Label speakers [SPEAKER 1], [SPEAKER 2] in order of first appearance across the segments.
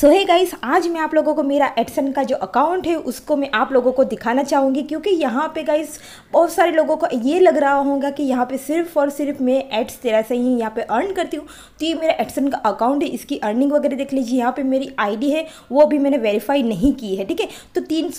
[SPEAKER 1] सो है गाइस आज मैं आप लोगों को मेरा एडसन का जो अकाउंट है उसको मैं आप लोगों को दिखाना चाहूँगी क्योंकि यहाँ पे गाइस बहुत सारे लोगों को ये लग रहा होगा कि यहाँ पे सिर्फ और सिर्फ मैं एड्स तेरा से ही यहाँ पे अर्न करती हूँ तो ये मेरा एडसन का अकाउंट है इसकी अर्निंग वगैरह देख लीजिए यहाँ पर मेरी आई है वो अभी मैंने वेरीफाई नहीं की है ठीक है तो तीन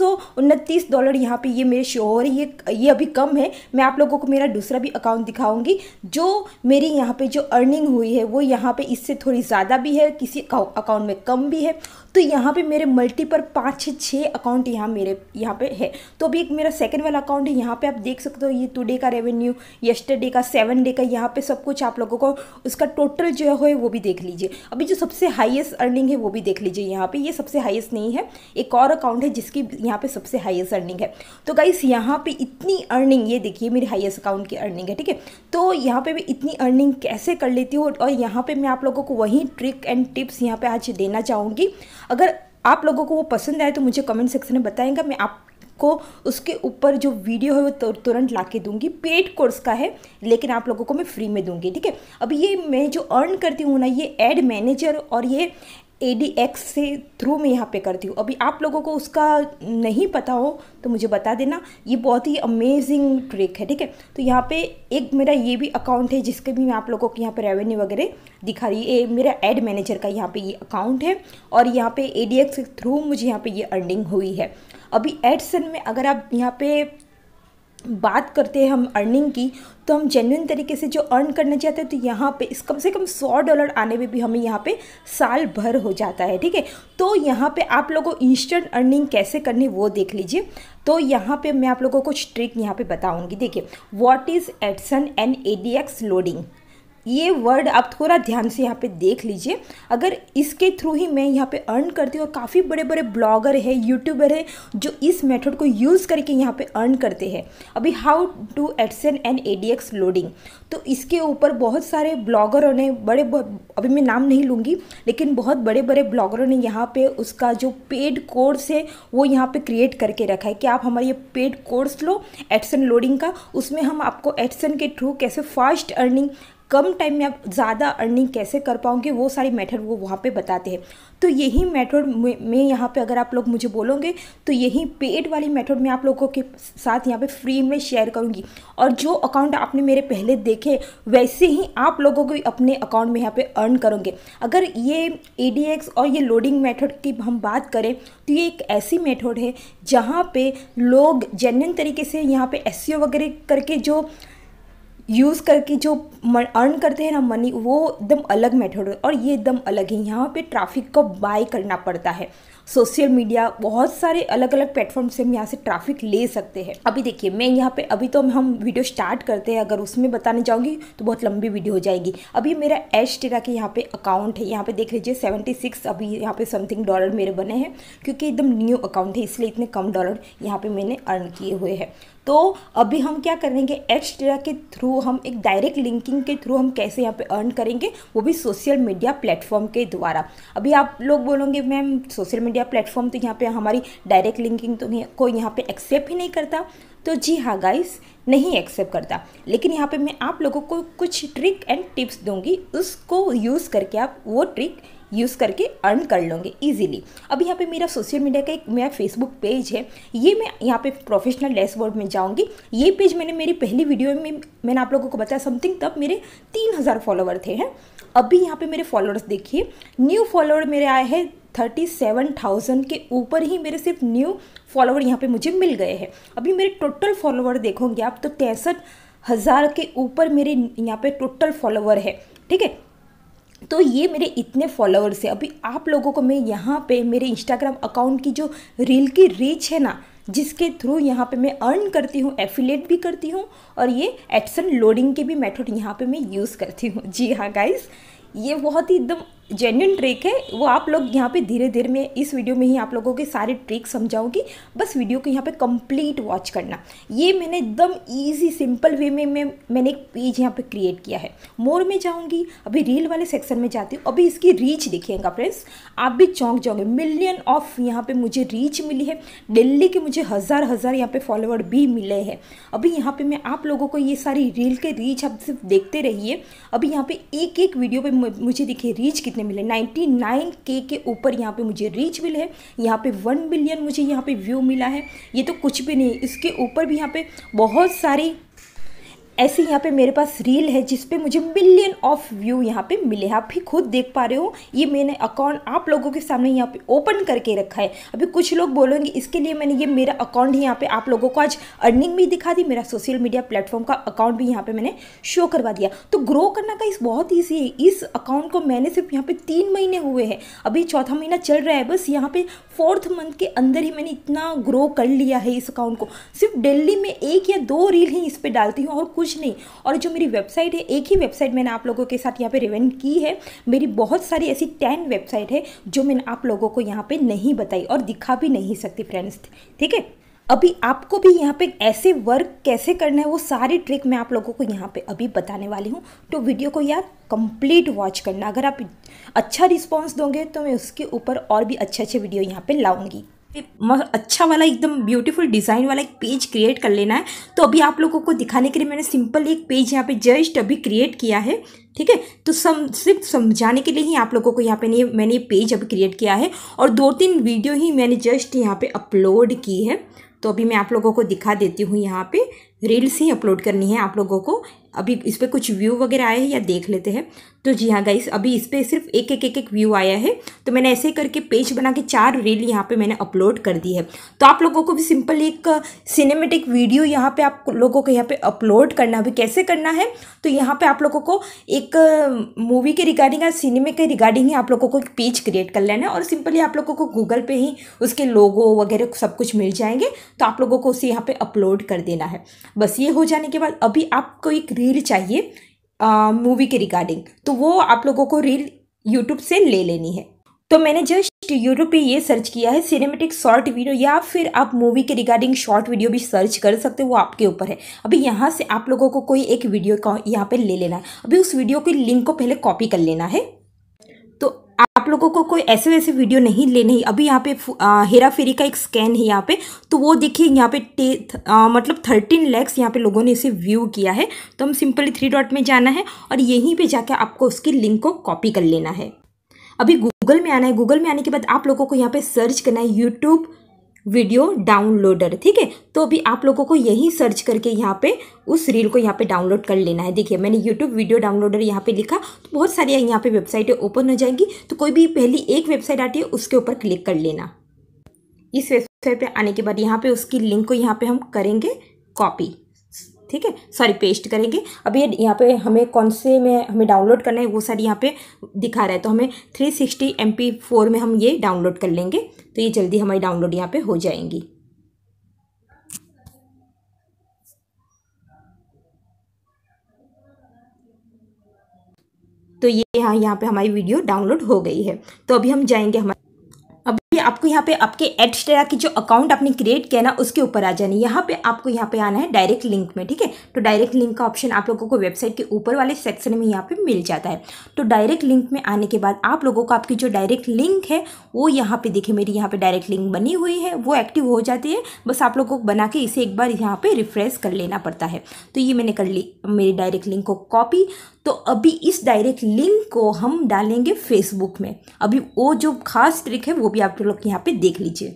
[SPEAKER 1] डॉलर यहाँ पर ये मेरे शो हो रही है ये अभी कम है मैं आप लोगों को मेरा दूसरा भी अकाउंट दिखाऊँगी जो मेरी यहाँ पर जो अर्निंग हुई है वो यहाँ पर इससे थोड़ी ज़्यादा भी है किसी अकाउंट में कम भी है है तो यहाँ पे मेरे मल्टीपर पाँच छः छः अकाउंट यहाँ मेरे यहाँ पे है तो अभी एक मेरा सेकंड वाला अकाउंट है यहाँ पे आप देख सकते हो ये टुडे का रेवेन्यू येस्टरडे का सेवन डे का यहाँ पे सब कुछ आप लोगों को उसका टोटल जो है वो भी देख लीजिए अभी जो सबसे हाइएस्ट अर्निंग है वो भी देख लीजिए यहाँ पर ये सबसे हाइएस्ट नहीं है एक और अकाउंट है जिसकी यहाँ पर सबसे हाइएस्ट अर्निंग है तो गाइस यहाँ पर इतनी अर्निंग ये देखिए मेरी हाइएस्ट अकाउंट की अर्निंग है ठीक है तो यहाँ पर मैं इतनी अर्निंग कैसे कर लेती हूँ और यहाँ पर मैं आप लोगों को वही ट्रिक एंड टिप्स यहाँ पर आज देना चाहूँगी जाएगी अगर आप लोगों को वो पसंद आए तो मुझे कमेंट सेक्शन में बताएंगा मैं आप को उसके ऊपर जो वीडियो है वो तुरंत ला के दूंगी पेड कोर्स का है लेकिन आप लोगों को मैं फ्री में दूंगी ठीक है अभी ये मैं जो अर्न करती हूँ ना ये एड मैनेजर और ये ए डी एक्स से थ्रू मैं यहाँ पे करती हूँ अभी आप लोगों को उसका नहीं पता हो तो मुझे बता देना ये बहुत ही अमेजिंग ट्रिक है ठीक है तो यहाँ पे एक मेरा ये भी अकाउंट है जिसके भी मैं आप लोगों को यहाँ पे रेवेन्यू वगैरह दिखा रही है ये मेरा एड मैनेजर का यहाँ पे ये अकाउंट है और यहाँ पे ए डी एक्स के थ्रू मुझे यहाँ पर ये अर्निंग हुई है अभी एडसन में अगर आप यहाँ पे बात करते हैं हम अर्निंग की तो हम जेन्यून तरीके से जो अर्न करना चाहते हैं तो यहाँ पे इस कम से कम सौ डॉलर आने में भी हमें यहाँ पे साल भर हो जाता है ठीक है तो यहाँ पे आप लोगों इंस्टेंट अर्निंग कैसे करनी वो देख लीजिए तो यहाँ पे मैं आप लोगों को कुछ ट्रिक यहाँ पे बताऊँगी देखिए what is AdSense and a loading ये वर्ड आप थोड़ा ध्यान से यहाँ पे देख लीजिए अगर इसके थ्रू ही मैं यहाँ पे अर्न करती हूँ और काफ़ी बड़े बड़े ब्लॉगर है यूट्यूबर है जो इस मेथड को यूज़ करके यहाँ पे अर्न करते हैं अभी how to AdSense and A D loading तो इसके ऊपर बहुत सारे ब्लॉगरों ने बड़े अभी मैं नाम नहीं लूँगी लेकिन बहुत बड़े बड़े ब्लॉगरों ने यहाँ पर उसका जो पेड कोर्स है वो यहाँ पर क्रिएट करके रखा है कि आप हमारे ये पेड कोर्स लो एडसन लोडिंग का उसमें हम आपको एडसन के थ्रू कैसे फास्ट अर्निंग कम टाइम में आप ज़्यादा अर्निंग कैसे कर पाओगे वो सारी मेथड वो वहाँ पे बताते हैं तो यही मेथड में यहाँ पे अगर आप लोग मुझे बोलोगे तो यही पेड वाली मेथड में आप लोगों के साथ यहाँ पे फ्री में शेयर करूँगी और जो अकाउंट आपने मेरे पहले देखे वैसे ही आप लोगों को अपने अकाउंट में यहाँ पे अर्न करोगे अगर ये ए और ये लोडिंग मैथड की हम बात करें तो ये एक ऐसी मेथड है जहाँ पर लोग जेन्यन तरीके से यहाँ पर एस e वगैरह करके जो यूज़ करके जो अर्न करते हैं ना मनी वो एकदम अलग मेथड और ये एकदम अलग है यहाँ पे ट्रैफिक को बाय करना पड़ता है सोशल मीडिया बहुत सारे अलग अलग प्लेटफॉर्म से हम यहाँ से ट्रैफिक ले सकते हैं अभी देखिए मैं यहाँ पे अभी तो हम वीडियो स्टार्ट करते हैं अगर उसमें बताने जाऊँगी तो बहुत लंबी वीडियो हो जाएगी अभी मेरा एच टेरा के यहाँ पे अकाउंट है यहाँ पे देख लीजिए 76 अभी यहाँ पे समथिंग डॉलर मेरे बने हैं क्योंकि एकदम न्यू अकाउंट है इसलिए इतने कम डॉलर यहाँ पर मैंने अर्न किए हुए हैं तो अभी हम क्या करेंगे एच डेटा के थ्रू हम एक डायरेक्ट लिंकिंग के थ्रू हम कैसे यहाँ पे अर्न करेंगे वो भी सोशल मीडिया प्लेटफॉर्म के द्वारा अभी आप लोग बोलोगे मैम सोशल मीडिया प्लेटफॉर्म तो यहाँ पे हमारी डायरेक्ट लिंकिंग तो कोई यहाँ पे एक्सेप्ट ही नहीं करता तो जी हाँ गाइस नहीं एक्सेप्ट करता लेकिन यहाँ पे मैं आप लोगों को कुछ ट्रिक एंड टिप्स दूंगी उसको यूज़ करके आप वो ट्रिक यूज़ करके अर्न कर लूँगी ईजिली अब यहाँ पे मेरा सोशल मीडिया का एक मेरा फेसबुक पेज है ये मैं यहाँ पे प्रोफेशनल डैशबोर्ड में जाऊँगी ये पेज मैंने मेरी पहली वीडियो में मैंने आप लोगों को बताया समथिंग तब मेरे तीन हज़ार फॉलोअर थे हैं अभी यहाँ पे मेरे फॉलोअर्स देखिए न्यू फॉलोअर मेरे आए हैं थर्टी सेवन थाउजेंड के ऊपर ही मेरे सिर्फ न्यू फॉलोअर यहाँ पे मुझे मिल गए हैं अभी मेरे टोटल फॉलोअर देखोगे आप तो तिरसठ हज़ार के ऊपर मेरे यहाँ पे टोटल फॉलोअर है ठीक है तो ये मेरे इतने फॉलोअर्स है अभी आप लोगों को मैं यहाँ पे मेरे इंस्टाग्राम अकाउंट की जो रील की रीच है ना जिसके थ्रू यहाँ पे मैं अर्न करती हूँ एफिलेट भी करती हूँ और ये एडसन लोडिंग के भी मेथड यहाँ पे मैं यूज़ करती हूँ जी हाँ गाइज़ ये बहुत ही एकदम जेन्यून ट्रिक है वो आप लोग यहाँ पे धीरे धीरे में इस वीडियो में ही आप लोगों के सारे ट्रिक समझाऊंगी बस वीडियो को यहाँ पे कंप्लीट वॉच करना ये मैंने एकदम इजी सिंपल वे में मैं मैंने एक पेज यहाँ पे क्रिएट किया है मोर में जाऊँगी अभी रील वाले सेक्शन में जाती हूँ अभी इसकी रीच देखिएगा फ्रेंड्स आप भी चौंक जाओगे मिलियन ऑफ यहाँ पर मुझे रीच मिली है डेली के मुझे हज़ार हज़ार यहाँ पर फॉलोअर भी मिले हैं अभी यहाँ पर मैं आप लोगों को ये सारी रील के रीच आप सिर्फ देखते रहिए अभी यहाँ पर एक एक वीडियो पर मुझे देखिए रीच कितनी देखने मिले 99 के के ऊपर यहाँ पे मुझे रीच मिले है यहाँ पे वन बिलियन मुझे यहाँ पे व्यू मिला है ये तो कुछ भी नहीं इसके ऊपर भी यहाँ पे बहुत सारी ऐसे यहाँ पे मेरे पास रील है जिस पे मुझे मिलियन ऑफ व्यू यहाँ पे मिले हैं आप भी खुद देख पा रहे हो ये मैंने अकाउंट आप लोगों के सामने यहाँ पे ओपन करके रखा है अभी कुछ लोग बोलेंगे इसके लिए मैंने ये मेरा अकाउंट ही यहाँ पे आप लोगों को आज अर्निंग भी दिखा दी मेरा सोशल मीडिया प्लेटफॉर्म का अकाउंट भी यहाँ पे मैंने शो करवा दिया तो ग्रो करना का इस बहुत ईजी है इस अकाउंट को मैंने सिर्फ यहाँ पे तीन महीने हुए हैं अभी चौथा महीना चल रहा है बस यहाँ पे फोर्थ मंथ के अंदर ही मैंने इतना ग्रो कर लिया है इस अकाउंट को सिर्फ डेली में एक या दो रील ही इस पर डालती हूँ और कुछ कुछ नहीं और जो मेरी वेबसाइट है एक ही वेबसाइट मैंने आप लोगों के साथ यहाँ पे रिवेंट की है मेरी बहुत सारी ऐसी टेन वेबसाइट है जो मैंने आप लोगों को यहाँ पे नहीं बताई और दिखा भी नहीं सकती फ्रेंड्स ठीक है अभी आपको भी यहाँ पे ऐसे वर्क कैसे करना है वो सारी ट्रिक मैं आप लोगों को यहाँ पे अभी बताने वाली हूँ तो वीडियो को यार कंप्लीट वॉच करना अगर आप अच्छा रिस्पॉन्स दोगे तो मैं उसके ऊपर और भी अच्छे अच्छे वीडियो यहाँ पे लाऊंगी अच्छा वाला एकदम ब्यूटीफुल डिज़ाइन वाला एक पेज क्रिएट कर लेना है तो अभी आप लोगों को दिखाने के लिए मैंने सिंपल एक पेज यहाँ पे जस्ट अभी क्रिएट किया है ठीक है तो सम सिर्फ समझाने के लिए ही आप लोगों को यहाँ पे नहीं मैंने ये पेज अभी क्रिएट किया है और दो तीन वीडियो ही मैंने जस्ट यहाँ पे अपलोड की है तो अभी मैं आप लोगों को दिखा देती हूँ यहाँ पे रील्स ही अपलोड करनी है आप लोगों को अभी इस पर कुछ व्यू वगैरह आए हैं या देख लेते हैं तो जी हाँ गाइस अभी इस पर सिर्फ एक एक एक एक व्यू आया है तो मैंने ऐसे करके पेज बना के चार रील यहाँ पे मैंने अपलोड कर दी है तो आप लोगों को भी सिंपल एक सिनेमेटिक uh, वीडियो यहाँ पे आप लोगों को यहाँ पे अपलोड करना भी कैसे करना है तो यहाँ पे आप लोगों को एक मूवी uh, के रिगार्डिंग या सिनेमे के रिगार्डिंग ही आप लोगों को एक पेज क्रिएट कर लेना है और सिंपली आप लोगों को गूगल पर ही उसके लोगो वगैरह सब कुछ मिल जाएंगे तो आप लोगों को उसे यहाँ पर अपलोड कर देना है बस ये हो जाने के बाद अभी आपको एक रील चाहिए मूवी के रिगार्डिंग तो वो आप लोगों को रील यूट्यूब से ले लेनी है तो मैंने जस्ट यूट्यूब पे ये सर्च किया है सिनेमेटिक शॉर्ट वीडियो या फिर आप मूवी के रिगार्डिंग शॉर्ट वीडियो भी सर्च कर सकते हो वो आपके ऊपर है अभी यहाँ से आप लोगों को कोई एक वीडियो का यहाँ पे ले लेना है अभी उस वीडियो के लिंक को पहले कॉपी कर लेना है लोगों को कोई ऐसे वैसे वीडियो नहीं लेने ही अभी यहाँ पे हेरा फेरी का एक स्कैन है यहाँ पे तो वो देखिए यहाँ पे टे आ, मतलब थर्टीन लैक्स यहाँ पे लोगों ने इसे व्यू किया है तो हम सिंपली थ्री डॉट में जाना है और यहीं पर जाके आपको उसकी लिंक को कॉपी कर लेना है अभी गूगल में आना है गूगल में आने के बाद आप लोगों को यहाँ पे सर्च करना है यूट्यूब वीडियो डाउनलोडर ठीक है तो अभी आप लोगों को यही सर्च करके यहाँ पे उस रील को यहाँ पे डाउनलोड कर लेना है देखिए मैंने यूट्यूब वीडियो डाउनलोडर यहाँ पे लिखा तो बहुत सारी यहाँ पे वेबसाइटें ओपन हो जाएंगी तो कोई भी पहली एक वेबसाइट आती है उसके ऊपर क्लिक कर लेना इस वेबसाइट पर आने के बाद यहाँ पर उसकी लिंक को यहाँ पर हम करेंगे कॉपी ठीक है सॉरी पेस्ट करेंगे अब ये यहाँ पे हमें कौन से में हमें डाउनलोड करना है वो सारी यहाँ पे दिखा रहा है तो हमें three sixty M P four में हम ये डाउनलोड कर लेंगे तो ये जल्दी हमारी डाउनलोड यहाँ पे हो जाएंगी तो ये यहाँ यहाँ पे हमारी वीडियो डाउनलोड हो गई है तो अभी हम जाएंगे हमारे आपको यहाँ पे आपके एडस्टेरा की जो अकाउंट आपने क्रिएट किया ना उसके ऊपर आ जाना यहाँ पे आपको यहाँ पे आना है डायरेक्ट लिंक में ठीक है तो डायरेक्ट लिंक का ऑप्शन आप लोगों को वेबसाइट के ऊपर वाले सेक्शन में यहाँ पे मिल जाता है तो डायरेक्ट लिंक में आने के बाद आप लोगों को आपकी जो डायरेक्ट लिंक है वो यहाँ पे देखिए मेरी यहाँ पे डायरेक्ट लिंक बनी हुई है वो एक्टिव हो जाती है बस आप लोगों को बना के इसे एक बार यहाँ पे रिफ्रेश कर लेना पड़ता है तो ये मैंने कर ली मेरी डायरेक्ट लिंक को कॉपी तो अभी इस डायरेक्ट लिंक को हम डालेंगे फेसबुक में अभी वो जो खास ट्रिक है वो भी आप लोग यहाँ पे देख लीजिए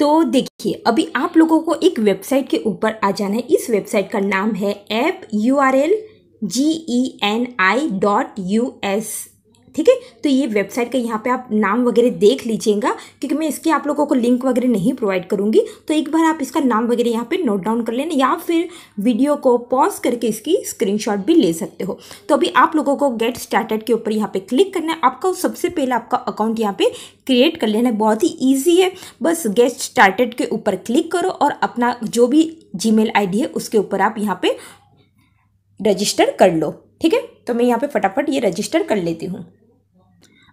[SPEAKER 1] तो देखिए अभी आप लोगों को एक वेबसाइट के ऊपर आ जाना है इस वेबसाइट का नाम है app U R L G E N I dot U S ठीक है तो ये वेबसाइट का यहाँ पे आप नाम वगैरह देख लीजिएगा क्योंकि मैं इसके आप लोगों को लिंक वगैरह नहीं प्रोवाइड करूँगी तो एक बार आप इसका नाम वगैरह यहाँ पे नोट डाउन कर लेना या फिर वीडियो को पॉज करके इसकी स्क्रीनशॉट भी ले सकते हो तो अभी आप लोगों को गेट स्टार्टेड के ऊपर यहाँ पे क्लिक करना है आपका सबसे पहले आपका अकाउंट यहाँ पे क्रिएट कर लेना है बहुत ही ईजी है बस गेट स्टार्टेड के ऊपर क्लिक करो और अपना जो भी जी मेल है उसके ऊपर आप यहाँ पर रजिस्टर कर लो ठीक है तो मैं यहाँ पे फटाफट ये रजिस्टर कर लेती हूँ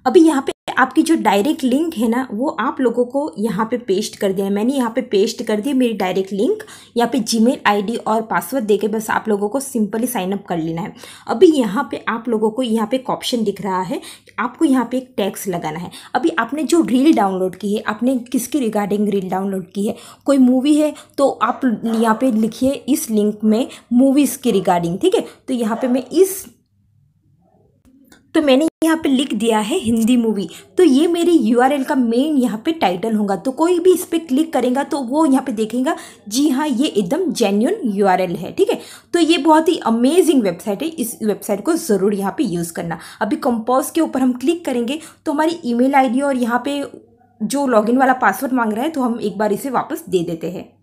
[SPEAKER 1] अभी यहाँ पे आपकी जो डायरेक्ट लिंक है ना वो आप लोगों को यहाँ पे पेस्ट कर दिया है मैंने यहाँ पे पेस्ट कर दिया मेरी डायरेक्ट लिंक यहाँ पे जीमेल आईडी और पासवर्ड देके बस आप लोगों को सिंपली साइन अप कर लेना है अभी यहाँ पे आप लोगों को यहाँ पे एक ऑप्शन दिख रहा है आपको यहाँ पे एक टैक्स लगाना है अभी आपने जो रील डाउनलोड की है आपने किसके रिगार्डिंग रील डाउनलोड की है कोई मूवी है तो आप यहाँ पर लिखिए इस लिंक में मूवीज़ की रिगार्डिंग ठीक है तो यहाँ पर मैं इस तो मैंने यहाँ पे लिख दिया है हिंदी मूवी तो ये मेरे यूआरएल का मेन यहाँ पे टाइटल होगा तो कोई भी इस पर क्लिक करेगा तो वो यहाँ पे देखेगा जी हाँ ये एकदम जेन्यून यूआरएल है ठीक है तो ये बहुत ही अमेजिंग वेबसाइट है इस वेबसाइट को ज़रूर यहाँ पे यूज़ करना अभी कंपोज के ऊपर हम क्लिक करेंगे तो हमारी आई डी और यहाँ पे जो इन वाला पासवर्ड मांग रहा है तो हम एक बार इसे वापस दे देते हैं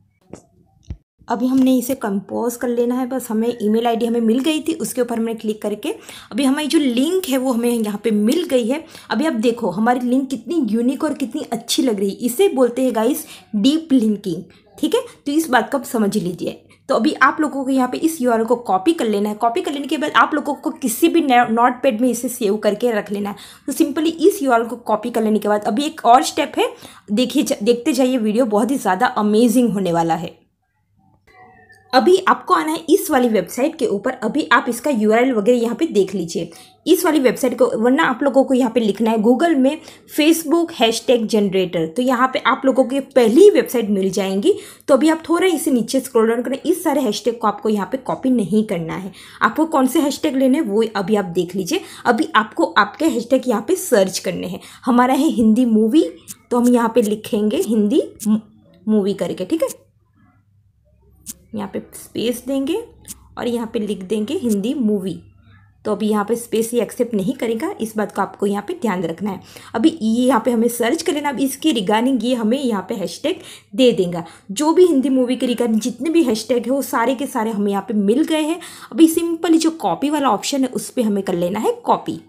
[SPEAKER 1] अभी हमने इसे कंपोज कर लेना है बस हमें ईमेल आईडी हमें मिल गई थी उसके ऊपर हमने क्लिक करके अभी हमारी जो लिंक है वो हमें यहाँ पे मिल गई है अभी आप देखो हमारी लिंक कितनी यूनिक और कितनी अच्छी लग रही इसे बोलते हैं गाइस डीप लिंकिंग ठीक है तो इस बात को आप समझ लीजिए तो अभी आप लोगों को यहाँ पे इस यू को कॉपी कर लेना है कॉपी कर लेने के बाद आप लोगों को किसी भी नोट पैड में इसे सेव करके रख लेना है तो सिंपली इस यू को कॉपी कर लेने के बाद अभी एक और स्टेप है देखिए देखते जाइए वीडियो बहुत ही ज़्यादा अमेजिंग होने वाला है अभी आपको आना है इस वाली वेबसाइट के ऊपर अभी आप इसका यू वगैरह यहाँ पे देख लीजिए इस वाली वेबसाइट को वरना आप लोगों को यहाँ पे लिखना है गूगल में फेसबुक हैशटैग जनरेटर तो यहाँ पे आप लोगों की पहली वेबसाइट मिल जाएंगी तो अभी आप थोड़ा इसे नीचे स्क्रॉल डाउन करना इस सारे हैशटैग को आपको यहाँ पे कॉपी नहीं करना है आपको कौन से हैशटैग लेने हैं वो अभी आप देख लीजिए अभी आपको आपके हैशटैग यहाँ पर सर्च करने हैं हमारा है हिंदी मूवी तो हम यहाँ पर लिखेंगे हिंदी मूवी करके ठीक है यहाँ पे स्पेस देंगे और यहाँ पे लिख देंगे हिंदी मूवी तो अभी यहाँ पे स्पेस ये एक्सेप्ट नहीं करेगा इस बात को आपको यहाँ पे ध्यान रखना है अभी ये यहाँ पे हमें सर्च कर लेना अब इसके रिगार्डिंग ये हमें यहाँ पे हैशटैग दे देगा जो भी हिंदी मूवी के रिगार्डिंग जितने भी हैशटैग है वो सारे के सारे हमें यहाँ पे मिल गए हैं अभी सिंपली जो कॉपी वाला ऑप्शन है उस पर हमें कर लेना है कॉपी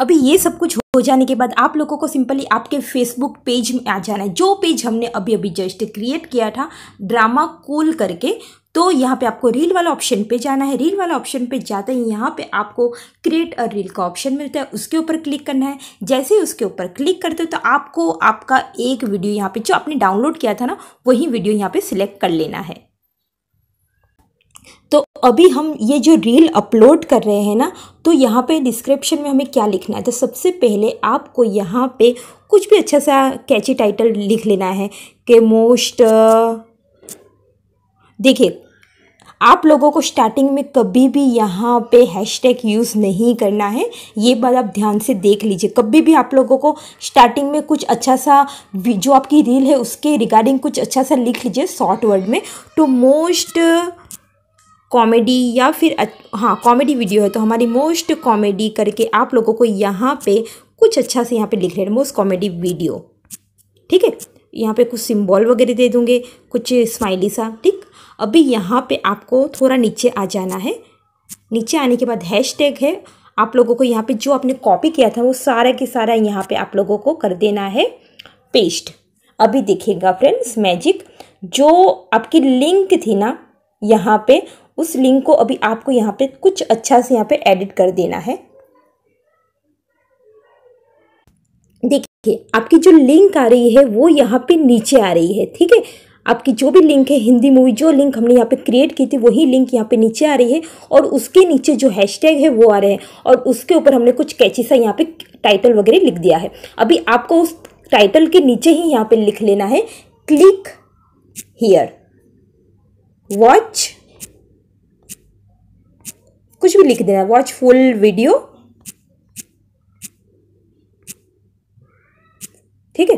[SPEAKER 1] अभी ये सब कुछ हो जाने के बाद आप लोगों को सिंपली आपके फेसबुक पेज में आ जाना है जो पेज हमने अभी अभी जस्ट क्रिएट किया था ड्रामा कूल करके तो यहाँ पे आपको रील वाला ऑप्शन पे जाना है रील वाला ऑप्शन पे जाते ही यहाँ पे आपको क्रिएट अ रील का ऑप्शन मिलता है उसके ऊपर क्लिक करना है जैसे ही उसके ऊपर क्लिक करते हो तो आपको आपका एक वीडियो यहाँ पे जो आपने डाउनलोड किया था ना वही वीडियो यहाँ पे सिलेक्ट कर लेना है तो अभी हम ये जो रील अपलोड कर रहे हैं ना तो यहाँ पे डिस्क्रिप्शन में हमें क्या लिखना है तो सबसे पहले आपको यहाँ पे कुछ भी अच्छा सा कैची टाइटल लिख लेना है कि मोस्ट देखिए आप लोगों को स्टार्टिंग में कभी भी यहाँ पे हैशटैग यूज़ नहीं करना है ये बात आप ध्यान से देख लीजिए कभी भी आप लोगों को स्टार्टिंग में कुछ अच्छा सा जो आपकी रील है उसके रिगार्डिंग कुछ अच्छा सा लिख लीजिए शॉर्ट वर्ड में तो मोस्ट कॉमेडी या फिर हाँ कॉमेडी वीडियो है तो हमारी मोस्ट कॉमेडी करके आप लोगों को यहाँ पे कुछ अच्छा से यहाँ पे लिख हैं मोस्ट कॉमेडी वीडियो ठीक है यहाँ पे कुछ सिंबल वगैरह दे दूँगे कुछ स्माइली सा ठीक अभी यहाँ पे आपको थोड़ा नीचे आ जाना है नीचे आने के बाद हैश टैग है आप लोगों को यहाँ पर जो आपने कॉपी किया था वो सारा के सारा यहाँ पर आप लोगों को कर देना है पेस्ट अभी देखिएगा फ्रेंड्स मैजिक जो आपकी लिंक थी ना यहाँ पे उस लिंक को अभी आपको यहाँ पे कुछ अच्छा से यहाँ पे एडिट कर देना है देखिए आपकी जो लिंक आ रही है वो यहाँ पे नीचे आ रही है ठीक है आपकी जो भी लिंक है हिंदी मूवी जो लिंक हमने यहाँ पे क्रिएट की थी वही लिंक यहाँ पे नीचे आ रही है और उसके नीचे जो हैशटैग है वो आ रहे हैं और उसके ऊपर हमने कुछ कैची सा यहाँ पे टाइटल वगैरह लिख दिया है अभी आपको उस टाइटल के नीचे ही यहाँ पे लिख लेना है क्लिक हियर वॉच कुछ भी लिख देना वॉच फुल वीडियो ठीक है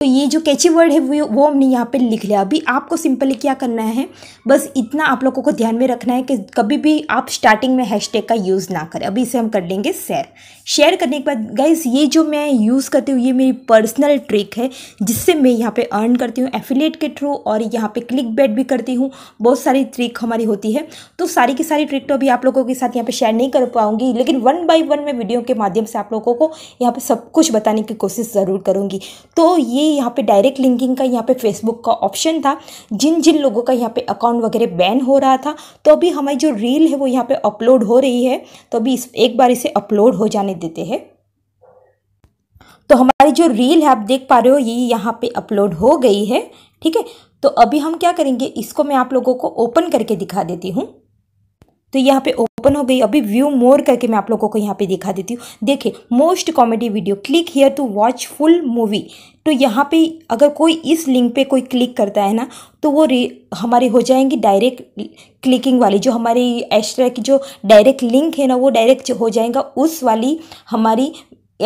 [SPEAKER 1] तो ये जो कैची वर्ड है वो वो हमने यहाँ पे लिख लिया अभी आपको सिंपली क्या करना है बस इतना आप लोगों को ध्यान में रखना है कि कभी भी आप स्टार्टिंग में हैशटैग का यूज़ ना करें अभी इसे हम कर लेंगे शेयर शेयर करने के बाद गाइज ये जो मैं यूज़ करती हूँ ये मेरी पर्सनल ट्रिक है जिससे मैं यहाँ पर अर्न करती हूँ एफिलेट के थ्रू और यहाँ पर क्लिक भी करती हूँ बहुत सारी ट्रिक हमारी होती है तो सारी की सारी ट्रिक तो अभी आप लोगों के साथ यहाँ पर शेयर नहीं कर पाऊँगी लेकिन वन बाई वन मैं वीडियो के माध्यम से आप लोगों को यहाँ पर सब कुछ बताने की कोशिश ज़रूर करूँगी तो ये ये यहाँ पे डायरेक्ट लिंकिंग का यहाँ पे फेसबुक का ऑप्शन था जिन जिन लोगों का यहाँ पे अकाउंट वगैरह बैन हो रहा था तो अभी हमारी जो रील है वो यहाँ पे अपलोड हो रही है तो अभी इस एक बार इसे अपलोड हो जाने देते हैं तो हमारी जो रील है आप देख पा रहे हो ये यहाँ पर अपलोड हो गई है ठीक है तो अभी हम क्या करेंगे इसको मैं आप लोगों को ओपन करके दिखा देती हूँ तो यहाँ पे ओपन हो गई अभी व्यू मोर करके मैं आप लोगों को यहाँ पे दिखा देती हूँ देखिए most comedy video click here to watch full movie तो यहाँ पे अगर कोई इस लिंक पे कोई क्लिक करता है ना तो वो हमारी हो जाएंगी डायरेक्ट क्लिकिंग वाली जो हमारी एक्स्ट्रा की जो डायरेक्ट लिंक है ना वो डायरेक्ट हो जाएगा उस वाली हमारी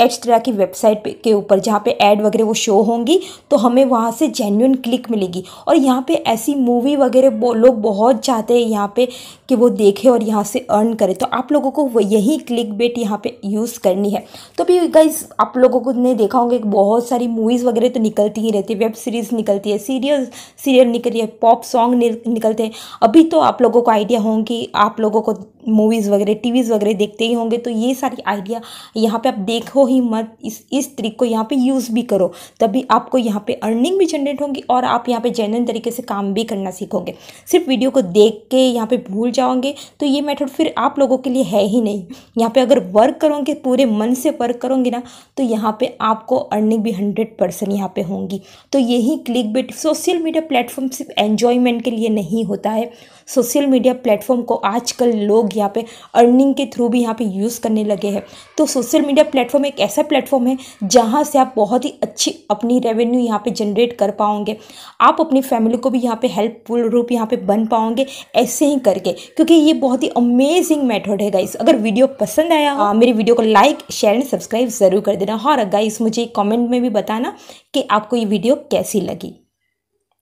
[SPEAKER 1] एक्स्ट्रा की वेबसाइट पे के ऊपर जहाँ पे ऐड वगैरह वो शो होंगी तो हमें वहाँ से जेन्यून क्लिक मिलेगी और यहाँ पे ऐसी मूवी वगैरह लोग बहुत चाहते हैं यहाँ पे कि वो देखें और यहाँ से अर्न करें तो आप लोगों को यही क्लिक बेट यहाँ पर यूज़ करनी है तो अभी गाइज आप लोगों को ने देखा होंगे कि बहुत सारी मूवीज़ वगैरह तो निकलती ही रहती है वेब सीरीज़ निकलती है सीरियल सीरियल निकली है पॉप सॉन्ग निकलते हैं अभी तो आप लोगों को आइडिया होंगी आप लोगों को मूवीज़ वगैरह टीवीज़ वगैरह देखते ही होंगे तो ये सारी आइडिया यहाँ पे आप देखो ही मत इस इस ट्रिक को यहाँ पे यूज़ भी करो तभी आपको यहाँ पे अर्निंग भी जनरेट होगी और आप यहाँ पे जेन्यन तरीके से काम भी करना सीखोगे सिर्फ वीडियो को देख के यहाँ पे भूल जाओगे तो ये मेथड फिर आप लोगों के लिए है ही नहीं यहाँ पर अगर वर्क करोगे पूरे मन से वर्क करोगे ना तो यहाँ पर आपको अर्निंग भी हंड्रेड परसेंट यहाँ पर होंगी तो यही click bait social media platform सिर्फ एन्जॉयमेंट के लिए नहीं होता है सोशल मीडिया प्लेटफॉर्म को आजकल लोग यहाँ पे अर्निंग के थ्रू भी यहाँ पे यूज़ करने लगे हैं तो सोशल मीडिया प्लेटफॉर्म एक ऐसा प्लेटफॉर्म है जहाँ से आप बहुत ही अच्छी अपनी रेवेन्यू यहाँ पे जनरेट कर पाओगे आप अपनी फैमिली को भी यहाँ पे हेल्पफुल रूप यहाँ पे बन पाओगे ऐसे ही करके क्योंकि ये बहुत ही अमेजिंग मेथड है गाइस अगर वीडियो पसंद आया आ, मेरी वीडियो को लाइक शेयर एंड सब्सक्राइब ज़रूर कर देना और गाइस मुझे कमेंट में भी बताना कि आपको ये वीडियो कैसी लगी